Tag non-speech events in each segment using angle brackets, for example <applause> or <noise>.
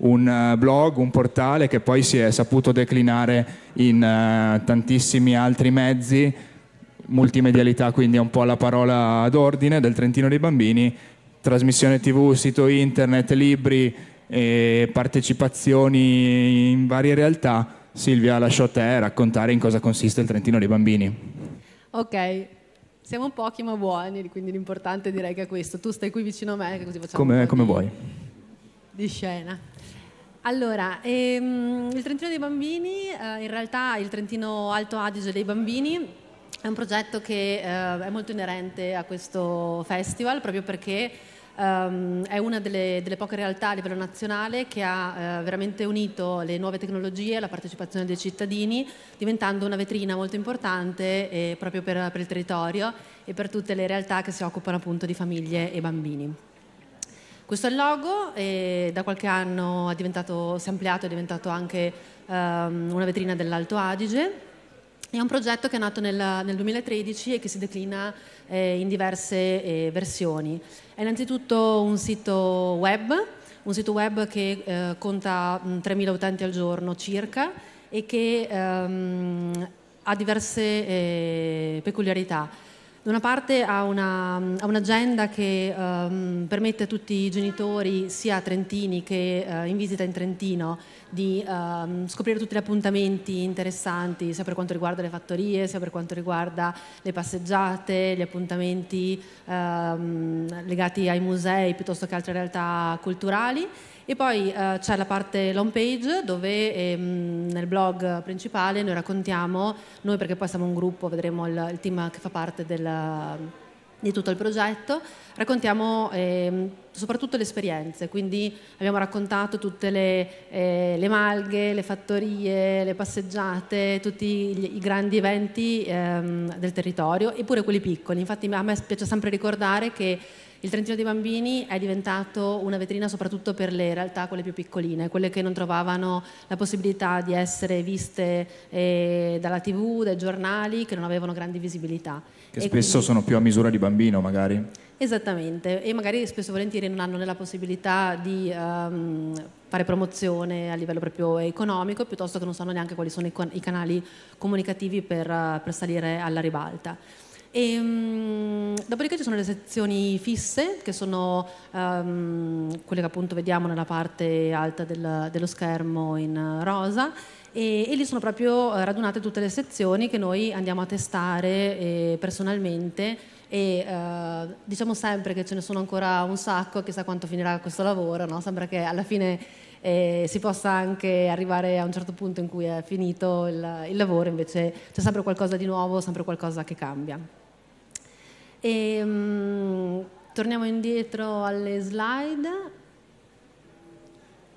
un eh, blog, un portale che poi si è saputo declinare in uh, tantissimi altri mezzi, multimedialità quindi è un po' la parola d'ordine del Trentino dei Bambini, trasmissione tv, sito internet, libri, e partecipazioni in varie realtà. Silvia, lascio a te raccontare in cosa consiste il Trentino dei Bambini. Ok, siamo pochi ma buoni, quindi l'importante direi che è questo. Tu stai qui vicino a me, così facciamo. Come, come vuoi di scena. Allora, ehm, il Trentino dei Bambini, eh, in realtà il Trentino Alto Adige dei Bambini è un progetto che eh, è molto inerente a questo festival proprio perché Um, è una delle, delle, poche realtà a livello nazionale che ha uh, veramente unito le nuove tecnologie la partecipazione dei cittadini, diventando una vetrina molto importante eh, proprio per, per il territorio e per tutte le realtà che si occupano appunto di famiglie e bambini. Questo è il logo e da qualche anno si è ampliato, è diventato anche um, una vetrina dell'Alto Adige. È un progetto che è nato nel, nel 2013 e che si declina eh, in diverse eh, versioni. È innanzitutto un sito web, un sito web che eh, conta 3.000 utenti al giorno circa e che ehm, ha diverse eh, peculiarità da una parte ha, un'agenda che ehm, permette a tutti i genitori, sia trentini che eh, in visita in Trentino, di ehm, scoprire tutti gli appuntamenti interessanti, sia per quanto riguarda le fattorie, sia per quanto riguarda le passeggiate, gli appuntamenti ehm, legati ai musei piuttosto che altre realtà culturali. E poi eh, c'è la parte home page dove ehm, nel blog principale noi raccontiamo, noi perché poi siamo un gruppo, vedremo il, il team che fa parte del di tutto il progetto, raccontiamo eh, soprattutto le esperienze, quindi abbiamo raccontato tutte le, eh, le malghe, le fattorie, le passeggiate, tutti gli, i grandi eventi ehm, del territorio e pure quelli piccoli. Infatti a me piace sempre ricordare che il Trentino dei Bambini è diventato una vetrina soprattutto per le realtà, quelle più piccoline, quelle che non trovavano la possibilità di essere viste eh, dalla tv, dai giornali, che non avevano grandi visibilità. Che spesso quindi... sono più a misura di bambino magari. Esattamente, e magari spesso e volentieri non hanno la possibilità di um, fare promozione a livello proprio economico, piuttosto che non sanno neanche quali sono i, canali comunicativi per, per salire alla ribalta. E, um, dopodiché ci sono le sezioni fisse, che sono um, quelle che appunto vediamo nella parte alta del, dello schermo in rosa. E, e, lì sono proprio eh, radunate tutte le sezioni che noi andiamo a testare eh, personalmente e eh, diciamo sempre che ce ne sono ancora un sacco, chissà quanto finirà questo lavoro, no? sembra che alla fine eh, si possa anche arrivare a un certo punto in cui è finito il, il lavoro, invece c'è sempre qualcosa di nuovo, sempre qualcosa che cambia. E, um, torniamo indietro alle slide.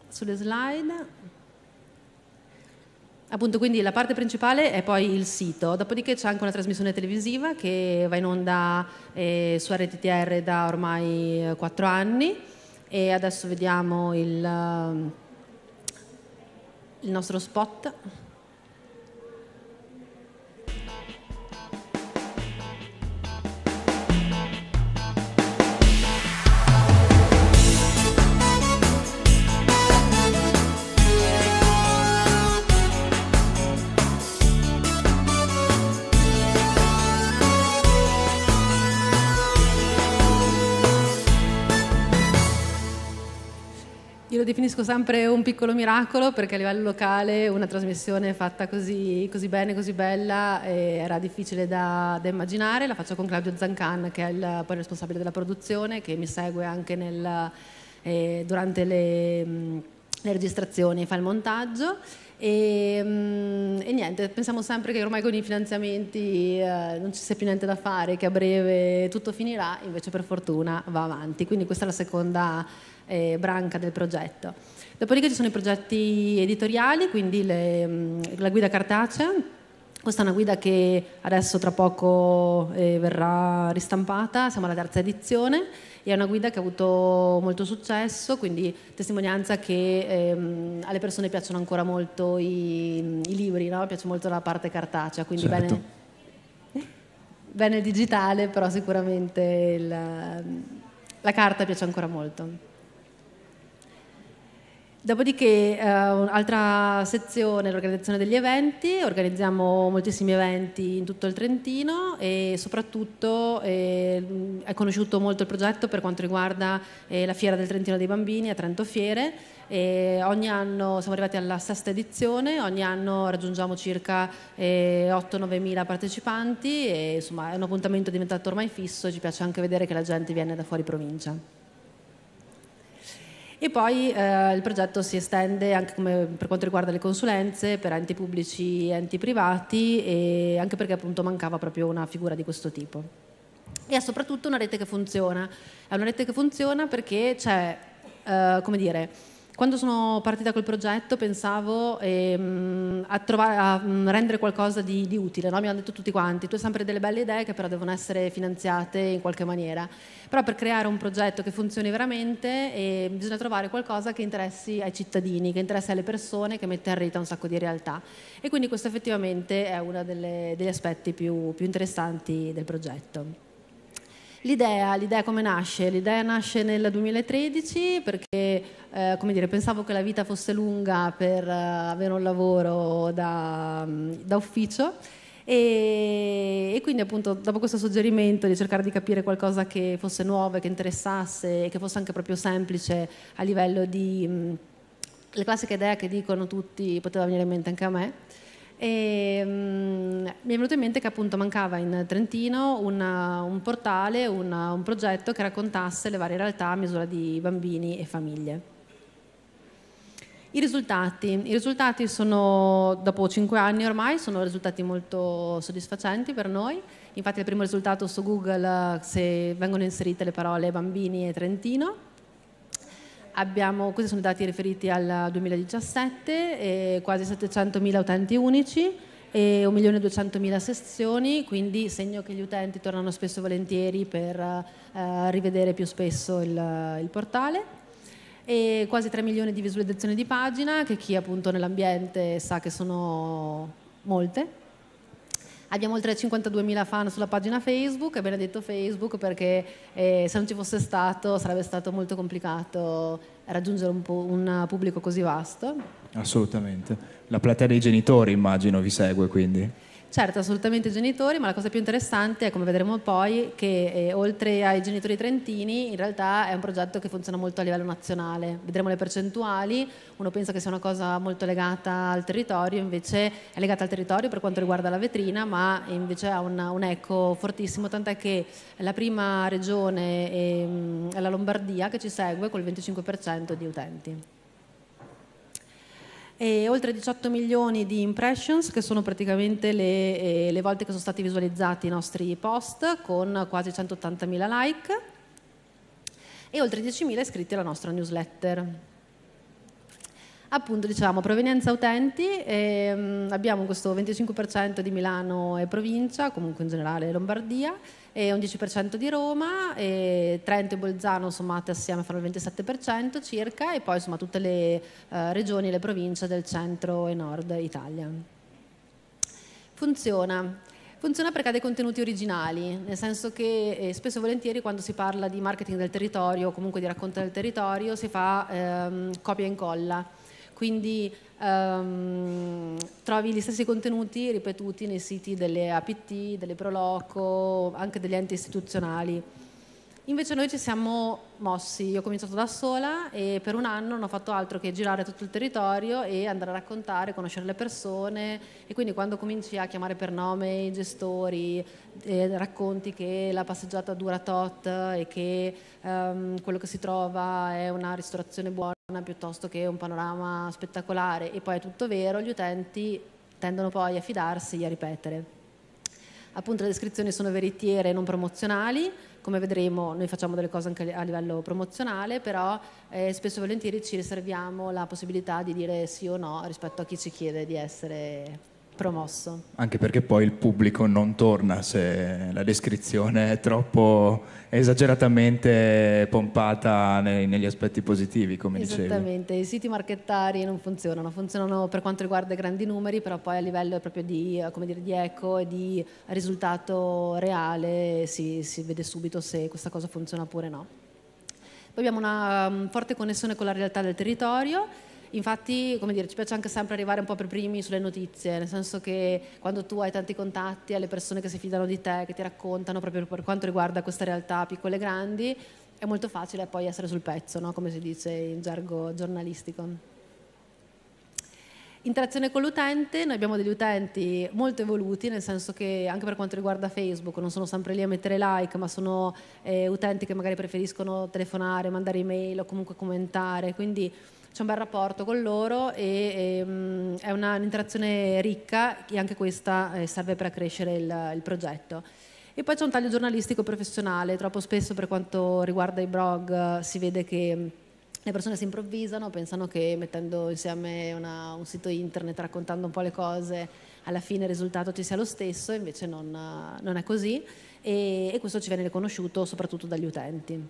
Sulle slide. Appunto, quindi la parte principale è poi il sito, dopodiché c'è anche una trasmissione televisiva che va in onda eh, su RTTR da ormai 4 eh, anni e adesso vediamo il, ehm, il nostro spot. lo definisco sempre un piccolo miracolo perché a livello locale una trasmissione fatta così, così bene, così bella eh, era difficile da, da, immaginare. La faccio con Claudio Zancan che è il, poi responsabile della produzione che mi segue anche nel, eh, durante le... Mh, mm, le registrazioni, fa il montaggio e, mm, e, niente, pensiamo sempre che ormai con i finanziamenti eh, non ci sia più niente da fare, che a breve tutto finirà, invece per fortuna va avanti, quindi questa è la seconda eh, branca del progetto. Dopodiché ci sono i progetti editoriali, quindi le, mm, la guida cartacea, questa è una guida che adesso tra poco eh, verrà ristampata, siamo alla terza edizione è una guida che ha avuto molto successo, quindi testimonianza che ehm, alle persone piacciono ancora molto i, i libri, no? piace molto la parte cartacea, quindi certo. bene, <laughs> bene il digitale, però sicuramente il, la carta piace ancora molto. Dopodiché, eh, un'altra sezione, l'organizzazione degli eventi, organizziamo moltissimi eventi in tutto il Trentino e soprattutto eh, è conosciuto molto il progetto per quanto riguarda eh, la Fiera del Trentino dei Bambini a Trento Fiere. ogni anno siamo arrivati alla sesta edizione, ogni anno raggiungiamo circa 8-9 eh, mila partecipanti e insomma è un appuntamento diventato ormai fisso e ci piace anche vedere che la gente viene da fuori provincia. E poi eh, il progetto si estende anche per quanto riguarda le consulenze per enti pubblici e enti privati e anche perché appunto mancava proprio una figura di questo tipo. E è soprattutto una rete che funziona. È una rete che funziona perché c'è, eh, come dire, quando sono partita col progetto pensavo ehm, a, trovare, a, mm, rendere qualcosa di, di utile, no? mi hanno detto tutti quanti, tu hai sempre delle belle idee che però devono essere finanziate in qualche maniera, però per creare un progetto che funzioni veramente eh, bisogna trovare qualcosa che interessi ai cittadini, che interessi alle persone, che mette in rete un sacco di realtà e quindi questo effettivamente è uno delle, degli aspetti più, più interessanti del progetto. L'idea, l'idea come nasce? L'idea nasce nel 2013 perché eh, come dire, pensavo che la vita fosse lunga per eh, avere un lavoro da, mm, da ufficio e, e, quindi appunto dopo questo suggerimento di cercare di capire qualcosa che fosse nuovo, che interessasse e che fosse anche proprio semplice a livello di... Mh, mm, le classiche idee che dicono tutti, poteva venire in mente anche a me, e, um, mi è venuto in mente che appunto mancava in Trentino una, un portale, una, un progetto che raccontasse le varie realtà a misura di bambini e famiglie. I risultati. I risultati sono, dopo cinque anni ormai, sono risultati molto soddisfacenti per noi. Infatti il primo risultato su Google, se vengono inserite le parole bambini e Trentino, abbiamo, questi sono i dati riferiti al 2017, eh, quasi 700.000 utenti unici e 1.200.000 sessioni, quindi segno che gli utenti tornano spesso e volentieri per eh, rivedere più spesso il, il, portale. E quasi 3 milioni di visualizzazioni di pagina, che chi appunto nell'ambiente sa che sono molte. Abbiamo oltre 52.000 fan sulla pagina Facebook, è benedetto Facebook perché eh, se non ci fosse stato sarebbe stato molto complicato raggiungere un, un pubblico così vasto. Assolutamente. La platea dei genitori immagino vi segue quindi. Certo, assolutamente i genitori, ma la cosa più interessante è, come vedremo poi, che eh, oltre ai genitori trentini in realtà è un progetto che funziona molto a livello nazionale. Vedremo le percentuali, uno pensa che sia una cosa molto legata al territorio, invece è legata al territorio per quanto riguarda la vetrina, ma invece ha una, un eco fortissimo, tant'è che la prima regione è, ehm, è la Lombardia che ci segue col 25% di utenti e oltre 18 milioni di impressions che sono praticamente le, eh, le volte che sono stati visualizzati i nostri post con quasi 180 mila like e oltre 10 mila iscritti alla nostra newsletter appunto dicevamo provenienza utenti, ehm, abbiamo questo 25% di Milano e provincia, comunque in generale Lombardia, e un 10% di Roma, e Trento e Bolzano sommate assieme fanno il 27% circa e poi insomma tutte le eh, regioni e le province del centro e nord Italia. Funziona. Funziona perché ha dei contenuti originali, nel senso che eh, spesso e volentieri quando si parla di marketing del territorio o comunque di racconto del territorio si fa ehm, copia e incolla quindi ehm, trovi gli stessi contenuti ripetuti nei siti delle APT, delle Proloco, anche degli enti istituzionali. Invece noi ci siamo mossi, io ho cominciato da sola e per un anno non ho fatto altro che girare tutto il territorio e andare a raccontare, conoscere le persone e quindi quando cominci a chiamare per nome i gestori, eh, racconti che la passeggiata dura tot e che ehm, quello che si trova è una ristorazione buona moderna piuttosto che un panorama spettacolare e poi è tutto vero, gli utenti tendono poi a fidarsi e a ripetere. Appunto le descrizioni sono veritiere e non promozionali, come vedremo noi facciamo delle cose anche a livello promozionale, però eh, spesso e volentieri ci riserviamo la possibilità di dire sì o no rispetto a chi ci chiede di essere promosso. Anche perché poi il pubblico non torna se la descrizione è troppo esageratamente pompata nei, negli aspetti positivi, come dicevi. Esattamente, i siti marchettari non funzionano, funzionano per quanto riguarda i grandi numeri, però poi a livello proprio di, eh, dire, di eco e di risultato reale si, si vede subito se questa cosa funziona oppure no. Poi abbiamo una mm, forte connessione con la realtà del territorio Infatti, come dire, ci piace anche sempre arrivare un po' per primi sulle notizie, nel senso che quando tu hai tanti contatti, alle persone che si fidano di te, che ti raccontano proprio per quanto riguarda questa realtà, piccole e grandi, è molto facile poi essere sul pezzo, no? come si dice in gergo giornalistico. Interazione con l'utente, noi abbiamo degli utenti molto evoluti, nel senso che anche per quanto riguarda Facebook non sono sempre lì a mettere like, ma sono eh, utenti che magari preferiscono telefonare, mandare email o comunque commentare, quindi c'è un bel rapporto con loro e, e ehm, mh, è una, un'interazione ricca e anche questa eh, serve per accrescere il, il progetto. E poi c'è un taglio giornalistico professionale, troppo spesso per quanto riguarda i blog eh, si vede che mm, le persone si improvvisano, pensano che mettendo insieme una, un sito internet, raccontando un po' le cose, alla fine il risultato ci sia lo stesso, invece non, eh, non è così e, e questo ci viene riconosciuto soprattutto dagli utenti.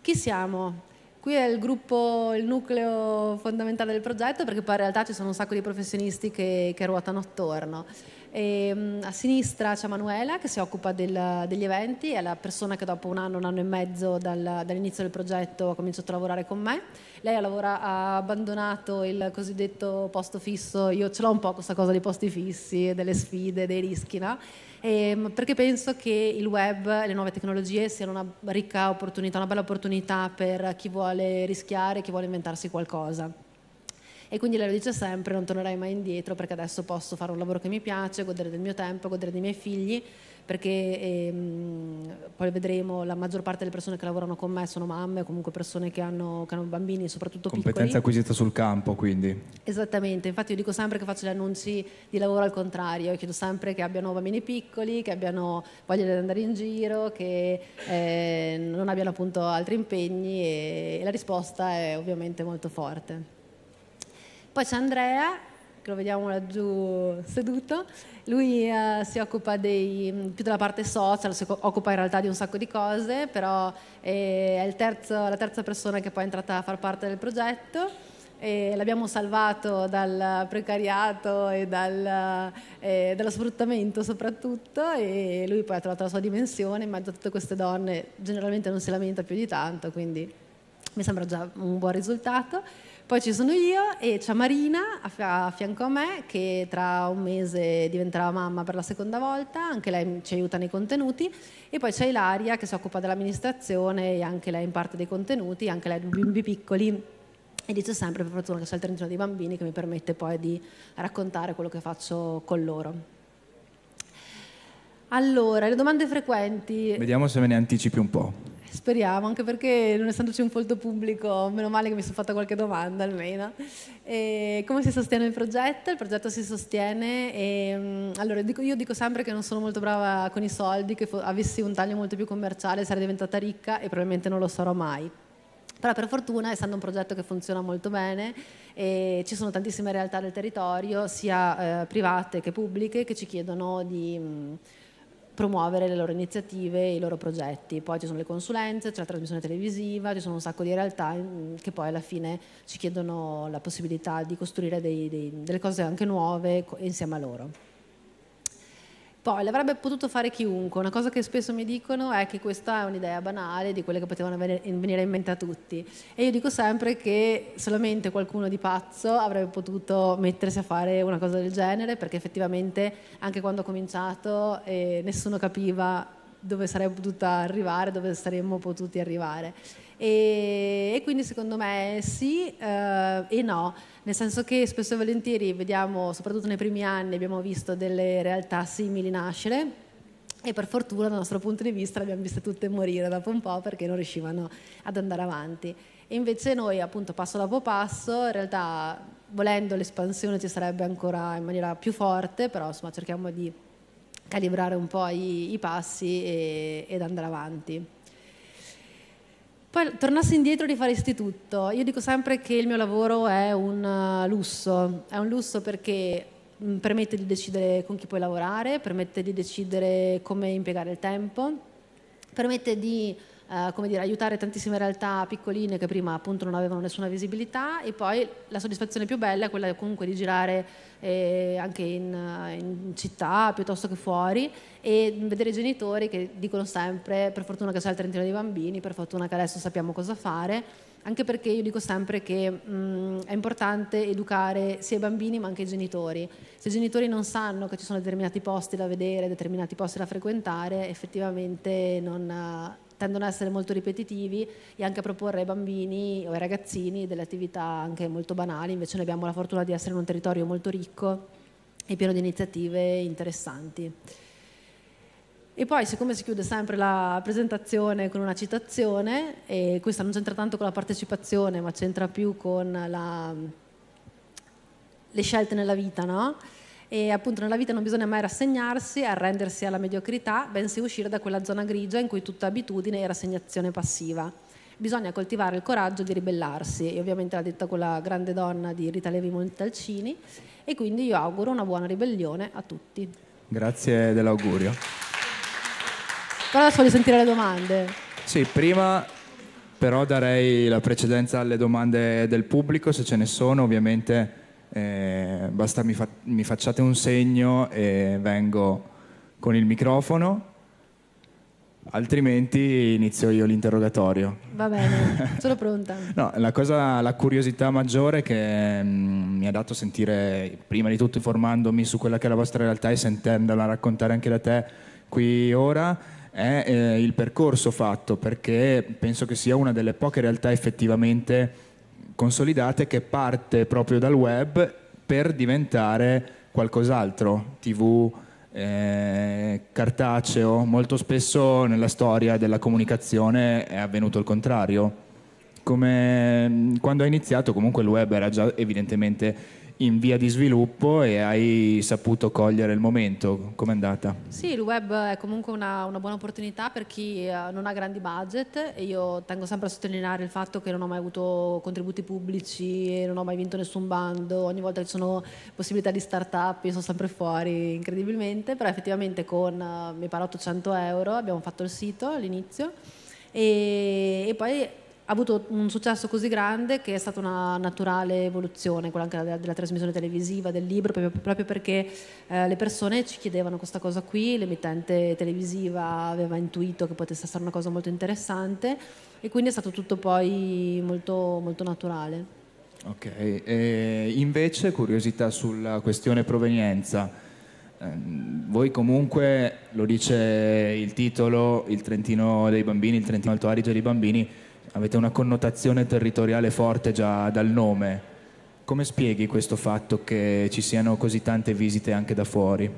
Chi siamo? Qui è il gruppo, il nucleo fondamentale del progetto perché poi in realtà ci sono un sacco di professionisti che, che ruotano attorno. E, ehm, a sinistra c'è Manuela che si occupa del, degli eventi, è la persona che dopo un anno, un anno e mezzo dal, dall'inizio del progetto ha cominciato a lavorare con me. Lei lavora, ha abbandonato il cosiddetto posto fisso, io ce l'ho un po' questa cosa dei posti fissi, delle sfide, dei rischi, no? E, ehm, perché penso che il web e le nuove tecnologie siano una ricca opportunità, una bella opportunità per chi vuole rischiare, chi vuole inventarsi qualcosa e quindi lei lo dice sempre non tornerai mai indietro perché adesso posso fare un lavoro che mi piace, godere del mio tempo, godere dei miei figli perché ehm, poi vedremo la maggior parte delle persone che lavorano con me sono mamme o comunque persone che hanno, che hanno, bambini soprattutto competenza piccoli. acquisita sul campo quindi esattamente infatti io dico sempre che faccio gli annunci di lavoro al contrario io chiedo sempre che abbiano bambini piccoli che abbiano voglia di andare in giro che eh, non abbiano appunto altri impegni e, e la risposta è ovviamente molto forte poi c'è Andrea, che lo vediamo laggiù seduto, lui eh, si occupa dei, più della parte social, si occupa in realtà di un sacco di cose, però eh, è terzo, la terza persona che poi è entrata a far parte del progetto l'abbiamo salvato dal precariato e, dal, e eh, dallo sfruttamento soprattutto e lui poi ha trovato la sua dimensione in mezzo a tutte queste donne generalmente non si lamenta più di tanto quindi mi sembra già un buon risultato poi ci sono io e c'è Marina a fianco a me che tra un mese diventerà mamma per la seconda volta, anche lei ci aiuta nei contenuti e poi c'è Ilaria che si occupa dell'amministrazione e anche lei in parte dei contenuti, anche lei ha bimbi piccoli e dice sempre per fortuna che c'è il trentino dei bambini che mi permette poi di raccontare quello che faccio con loro. Allora, le domande frequenti. Vediamo se me ne anticipi un po'. Speriamo, anche perché non essendoci un folto pubblico, meno male che mi sono fatta qualche domanda almeno. E come si sostiene il progetto? Il progetto si sostiene, e, mm, allora io dico sempre che non sono molto brava con i soldi, che avessi un taglio molto più commerciale sarei diventata ricca e probabilmente non lo sarò mai. Però per fortuna, essendo un progetto che funziona molto bene, e ci sono tantissime realtà del territorio, sia eh, private che pubbliche, che ci chiedono di... Mh, mm, promuovere le loro iniziative e i loro progetti. Poi ci sono le consulenze, c'è la trasmissione televisiva, ci sono un sacco di realtà mm, che poi alla fine ci chiedono la possibilità di costruire dei, dei, delle cose anche nuove insieme a loro. Poi l'avrebbe potuto fare chiunque, una cosa che spesso mi dicono è che questa è un'idea banale di quelle che potevano venire in mente a tutti e io dico sempre che solamente qualcuno di pazzo avrebbe potuto mettersi a fare una cosa del genere perché effettivamente anche quando ho cominciato eh, nessuno capiva dove sarei potuta arrivare, dove saremmo potuti arrivare. E, e quindi secondo me sì eh, e no, nel senso che spesso e volentieri vediamo, soprattutto nei primi anni, abbiamo visto delle realtà simili nascere e per fortuna dal nostro punto di vista le abbiamo viste tutte morire dopo un po' perché non riuscivano ad andare avanti. E invece noi appunto passo dopo passo, in realtà volendo l'espansione ci sarebbe ancora in maniera più forte, però insomma cerchiamo di calibrare un po' i, i passi e, ed andare avanti. Poi tornassi indietro rifaresti tutto. Io dico sempre che il mio lavoro è un eh, lusso, è un lusso perché mm, permette di decidere con chi puoi lavorare, permette di decidere come impiegare il tempo, permette di eh, come dire, aiutare tantissime realtà piccoline che prima appunto non avevano nessuna visibilità e poi la soddisfazione più bella è quella comunque di girare eh, anche in, in, città piuttosto che fuori e vedere i genitori che dicono sempre per fortuna che c'è il trentino dei bambini, per fortuna che adesso sappiamo cosa fare anche perché io dico sempre che mh, mm, è importante educare sia i bambini ma anche i genitori. Se i genitori non sanno che ci sono determinati posti da vedere, determinati posti da frequentare, effettivamente non, tendono ad essere molto ripetitivi e anche a proporre ai bambini o ai ragazzini delle attività anche molto banali, invece noi abbiamo la fortuna di essere in un territorio molto ricco e pieno di iniziative interessanti. E poi, siccome si chiude sempre la presentazione con una citazione, e questa non c'entra tanto con la partecipazione, ma c'entra più con la, le scelte nella vita, no? e appunto nella vita non bisogna mai rassegnarsi, arrendersi alla mediocrità, bensì uscire da quella zona grigia in cui tutta abitudine e rassegnazione passiva. Bisogna coltivare il coraggio di ribellarsi e ovviamente l'ha detta quella grande donna di Rita Levi Montalcini e quindi io auguro una buona ribellione a tutti. Grazie dell'augurio. Però adesso voglio sentire le domande. Sì, prima però darei la precedenza alle domande del pubblico, se ce ne sono ovviamente eh, basta mi, fa- mi facciate un segno e vengo con il microfono altrimenti inizio io l'interrogatorio. Va bene, sono pronta. <laughs> no, la, cosa, la curiosità maggiore che mh, mm, mi ha dato sentire, prima di tutto informandomi su quella che è la vostra realtà e sentendola raccontare anche da te qui ora, è eh, il percorso fatto, perché penso che sia una delle poche realtà effettivamente consolidate che parte proprio dal web per diventare qualcos'altro, tv, eh, cartaceo, molto spesso nella storia della comunicazione è avvenuto il contrario come mm, quando hai iniziato comunque il web era già evidentemente in via di sviluppo e hai saputo cogliere il momento. Com'è andata? Sì, il web è comunque una, una buona opportunità per chi eh, non ha grandi budget e io tengo sempre a sottolineare il fatto che non ho mai avuto contributi pubblici, non ho mai vinto nessun bando, ogni volta che ci sono possibilità di start-up io sono sempre fuori incredibilmente, però effettivamente con eh, mi pare 800 euro abbiamo fatto il sito all'inizio e, e poi ha avuto un successo così grande che è stata una naturale evoluzione, quella anche della, della trasmissione televisiva, del libro, proprio, proprio perché eh, le persone ci chiedevano questa cosa qui, l'emittente televisiva aveva intuito che potesse essere una cosa molto interessante e quindi è stato tutto poi molto, molto naturale. Ok, e invece curiosità sulla questione provenienza. Ehm, voi comunque, lo dice il titolo, il Trentino dei bambini, il Trentino Alto Adige dei bambini, avete una connotazione territoriale forte già dal nome. Come spieghi questo fatto che ci siano così tante visite anche da fuori?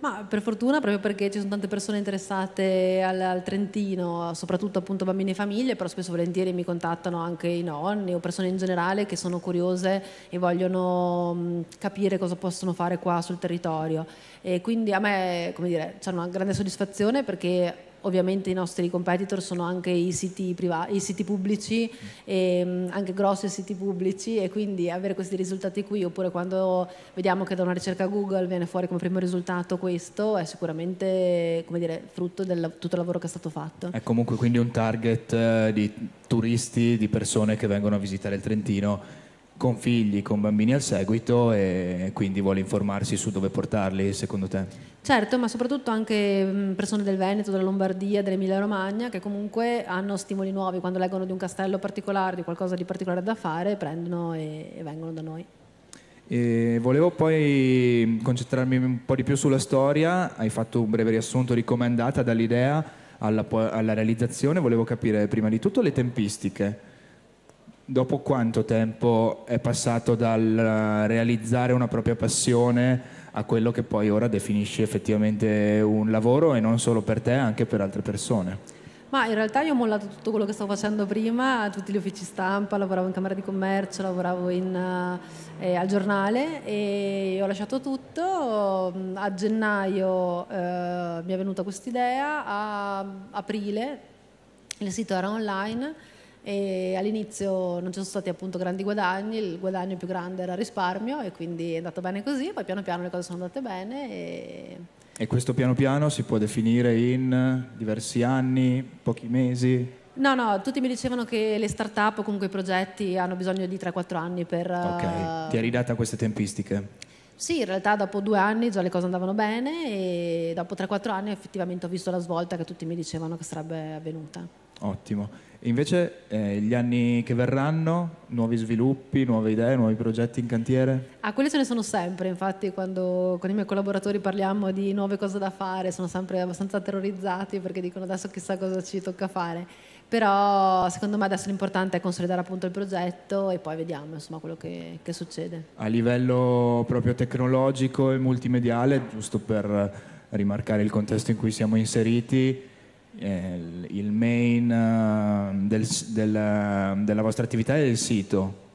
Ma per fortuna, proprio perché ci sono tante persone interessate al, al Trentino, soprattutto appunto bambini e famiglie, però spesso e volentieri mi contattano anche i nonni o persone in generale che sono curiose e vogliono mh, capire cosa possono fare qua sul territorio. E quindi a me, come dire, c'è una grande soddisfazione perché ovviamente i nostri competitor sono anche i siti, privati, i siti pubblici, mm. e, ehm, anche grossi siti pubblici e quindi avere questi risultati qui oppure quando vediamo che da una ricerca Google viene fuori come primo risultato questo è sicuramente dire, frutto di tutto il lavoro che è stato fatto. È comunque quindi un target eh, di turisti, di persone che vengono a visitare il Trentino con figli, con bambini al seguito e quindi vuole informarsi su dove portarli, secondo te? Certo, ma soprattutto anche persone del Veneto, della Lombardia, dell'Emilia Romagna, che comunque hanno stimoli nuovi, quando leggono di un castello particolare, di qualcosa di particolare da fare, prendono e, e vengono da noi. E volevo poi concentrarmi un po' di più sulla storia, hai fatto un breve riassunto di come è andata dall'idea alla, alla realizzazione, volevo capire prima di tutto le tempistiche dopo quanto tempo è passato dal eh, realizzare una propria passione a quello che poi ora definisce effettivamente un lavoro e non solo per te, anche per altre persone? Ma in realtà io ho mollato tutto quello che stavo facendo prima, tutti gli uffici stampa, lavoravo in Camera di Commercio, lavoravo in, eh, eh, al giornale e ho lasciato tutto. A gennaio eh, mi è venuta questa idea, a aprile il sito era online all'inizio non ci sono stati appunto grandi guadagni, il guadagno più grande era risparmio e quindi è andato bene così, poi piano piano le cose sono andate bene. E, e questo piano piano si può definire in diversi anni, pochi mesi? No, no, tutti mi dicevano che le start-up o comunque i progetti hanno bisogno di 3-4 anni per... Ok, ti eri data queste tempistiche? Sì, in realtà dopo due anni già le cose andavano bene e dopo 3-4 anni effettivamente ho visto la svolta che tutti mi dicevano che sarebbe avvenuta. Ottimo. Invece eh, gli anni che verranno, nuovi sviluppi, nuove idee, nuovi progetti in cantiere? Ah, quelli ce ne sono sempre, infatti quando con i miei collaboratori parliamo di nuove cose da fare, sono sempre abbastanza terrorizzati perché dicono adesso chissà cosa ci tocca fare. Però secondo me adesso l'importante è consolidare appunto il progetto e poi vediamo insomma, quello che, che succede. A livello proprio tecnologico e multimediale, giusto per rimarcare il contesto in cui siamo inseriti, eh, il main eh, del, del, eh, della vostra attività è il sito,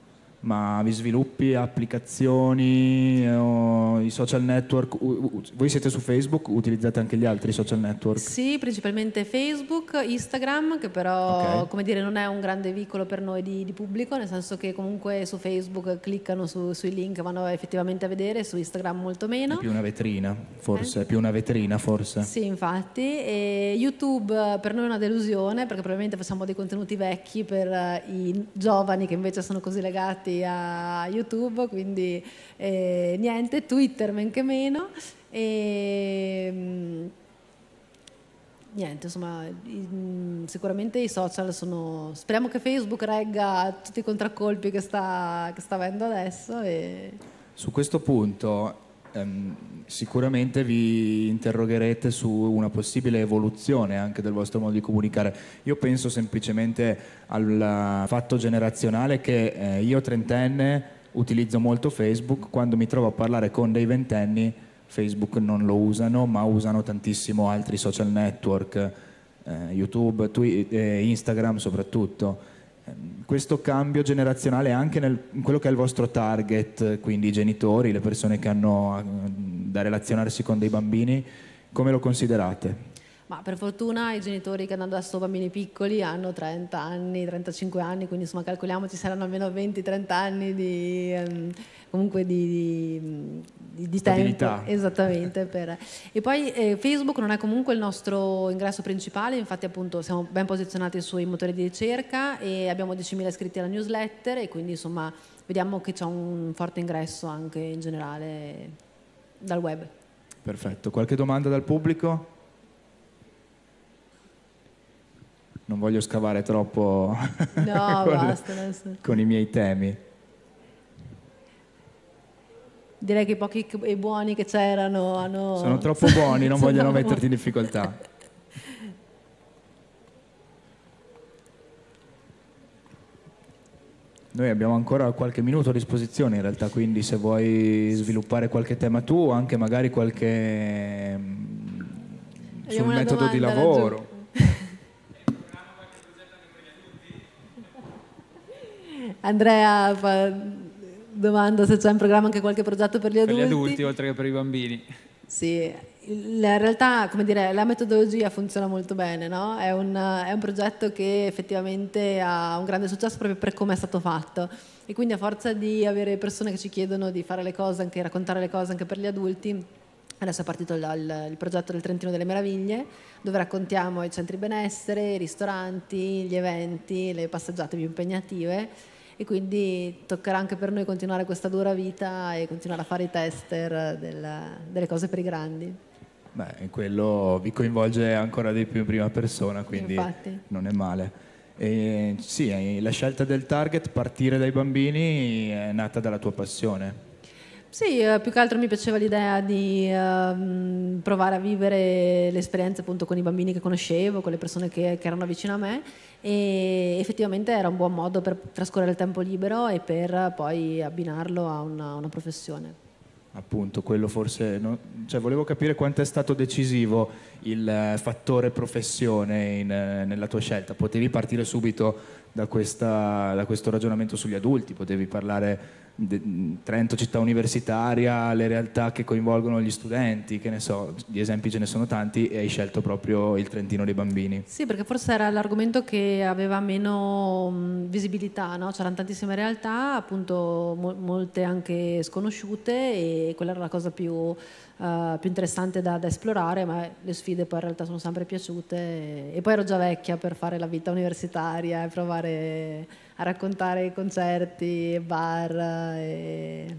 ma vi sviluppi, applicazioni, eh, i social network, voi siete su Facebook, utilizzate anche gli altri social network? Sì, principalmente Facebook, Instagram, che però okay. come dire non è un grande veicolo per noi di, di pubblico, nel senso che comunque su Facebook cliccano su, sui link, vanno effettivamente a vedere, su Instagram molto meno. È più una vetrina, forse, eh? più una vetrina forse. Sì, infatti, e YouTube per noi è una delusione perché probabilmente facciamo dei contenuti vecchi per eh, i giovani che invece sono così legati a YouTube, quindi eh, niente, Twitter men che meno. E, ehm, niente, insomma, mm, sicuramente i social sono... Speriamo che Facebook regga tutti i contraccolpi che sta, che sta avendo adesso. E... Su questo punto ehm, sicuramente vi interrogherete su una possibile evoluzione anche del vostro modo di comunicare. Io penso semplicemente al fatto generazionale che eh, io trentenne utilizzo molto Facebook, quando mi trovo a parlare con dei ventenni Facebook non lo usano, ma usano tantissimo altri social network, eh, YouTube, Twitter, eh, Instagram soprattutto Ehm, questo cambio generazionale anche nel, in quello che è il vostro target, quindi i genitori, le persone che hanno ehm, da relazionarsi con dei bambini, come lo considerate? Ma per fortuna i genitori che hanno adesso bambini piccoli hanno 30 anni, 35 anni, quindi insomma calcoliamo ci saranno almeno 20-30 anni di, um, comunque di, di, di tempo. Esattamente. per... E poi eh, Facebook non è comunque il nostro ingresso principale, infatti appunto siamo ben posizionati sui motori di ricerca e abbiamo 10.000 iscritti alla newsletter e quindi insomma vediamo che c'è un forte ingresso anche in generale dal web. Perfetto, qualche domanda dal pubblico? non voglio scavare troppo <laughs> no, con, basta, basta. con i miei temi. Direi che i pochi e buoni che c'erano hanno... Sono troppo buoni, non <laughs> vogliono metterti in difficoltà. Noi abbiamo ancora qualche minuto a disposizione in realtà, quindi se vuoi sviluppare qualche tema tu, anche magari qualche... Mm, abbiamo sul metodo di lavoro. Andrea fa, domanda se c'è in programma anche qualche progetto per gli adulti. Per gli adulti oltre che per i bambini. Sì, la realtà, come dire, la metodologia funziona molto bene, no? è, un, è un progetto che effettivamente ha un grande successo proprio per come è stato fatto e quindi a forza di avere persone che ci chiedono di fare le cose, anche raccontare le cose anche per gli adulti, Adesso è partito il, il, il, progetto del Trentino delle Meraviglie, dove raccontiamo i centri benessere, i ristoranti, gli eventi, le passeggiate più impegnative e quindi toccherà anche per noi continuare questa dura vita e continuare a fare i tester della, delle cose per i grandi. Beh, quello vi coinvolge ancora di più in prima persona, quindi Infatti. non è male. E, sì, la scelta del target, partire dai bambini, è nata dalla tua passione. Sì, eh, più che altro mi piaceva l'idea di ehm, provare a vivere l'esperienza appunto con i bambini che conoscevo, con le persone che, che, erano vicino a me e effettivamente era un buon modo per trascorrere il tempo libero e per poi abbinarlo a una, una professione. Appunto, quello forse... No? Cioè, volevo capire quanto è stato decisivo il eh, fattore professione in, eh, nella tua scelta. Potevi partire subito da, questa, da questo ragionamento sugli adulti, potevi parlare Trento città universitaria, le realtà che coinvolgono gli studenti, che ne so, gli esempi ce ne sono tanti e hai scelto proprio il Trentino dei bambini. Sì, perché forse era l'argomento che aveva meno visibilità, no? c'erano tantissime realtà, appunto molte anche sconosciute e quella era la cosa più uh, più interessante da, da, esplorare, ma le sfide poi in realtà sono sempre piaciute e, poi ero già vecchia per fare la vita universitaria e provare a raccontare concerti, e bar. E...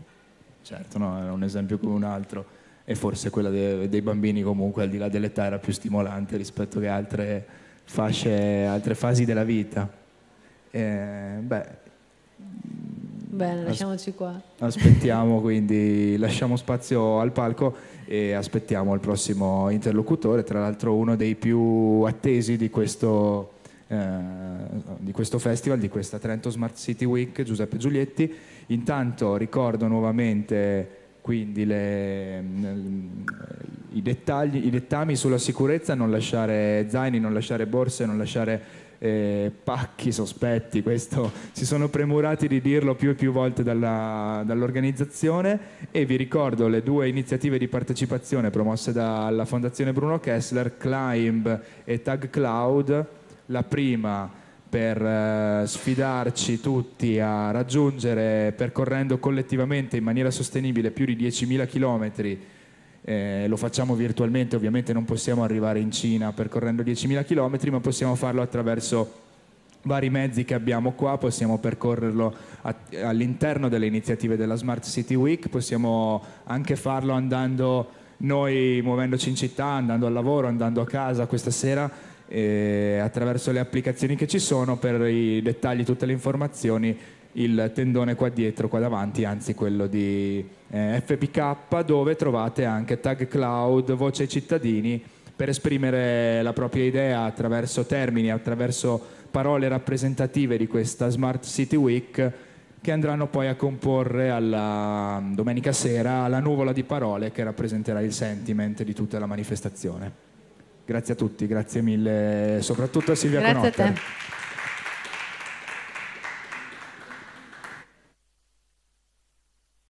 Certo, no, era un esempio come un altro e forse quella de- dei bambini comunque al di là dell'età era più stimolante rispetto che altre fasce, altre fasi della vita. E, eh, beh, Bene, lasciamoci qua. Aspettiamo <laughs> quindi, lasciamo spazio al palco e aspettiamo il prossimo interlocutore, tra l'altro uno dei più attesi di questo, eh, di questo festival, di questa Trento Smart City Week, Giuseppe Giulietti. Intanto ricordo nuovamente quindi le, mm, i, dettagli, i dettami sulla sicurezza, non lasciare zaini, non lasciare borse, non lasciare eh, pacchi sospetti, questo si sono premurati di dirlo più e più volte dalla, dall'organizzazione e vi ricordo le due iniziative di partecipazione promosse dalla Fondazione Bruno Kessler, Climb e Tag Cloud, la prima per eh, sfidarci tutti a raggiungere percorrendo collettivamente in maniera sostenibile più di 10.000 chilometri eh, lo facciamo virtualmente, ovviamente non possiamo arrivare in Cina percorrendo 10.000 km, ma possiamo farlo attraverso vari mezzi che abbiamo qua, possiamo percorrerlo a, all'interno delle iniziative della Smart City Week, possiamo anche farlo andando noi muovendoci in città, andando al lavoro, andando a casa questa sera eh, attraverso le applicazioni che ci sono per i dettagli, tutte le informazioni il tendone qua dietro, qua davanti, anzi quello di eh, FPK, dove trovate anche Tag Cloud, Voce ai cittadini, per esprimere la propria idea attraverso termini, attraverso parole rappresentative di questa Smart City Week che andranno poi a comporre alla domenica sera la nuvola di parole che rappresenterà il sentiment di tutta la manifestazione. Grazie a tutti, grazie mille, soprattutto a Silvia grazie Conotter. A te.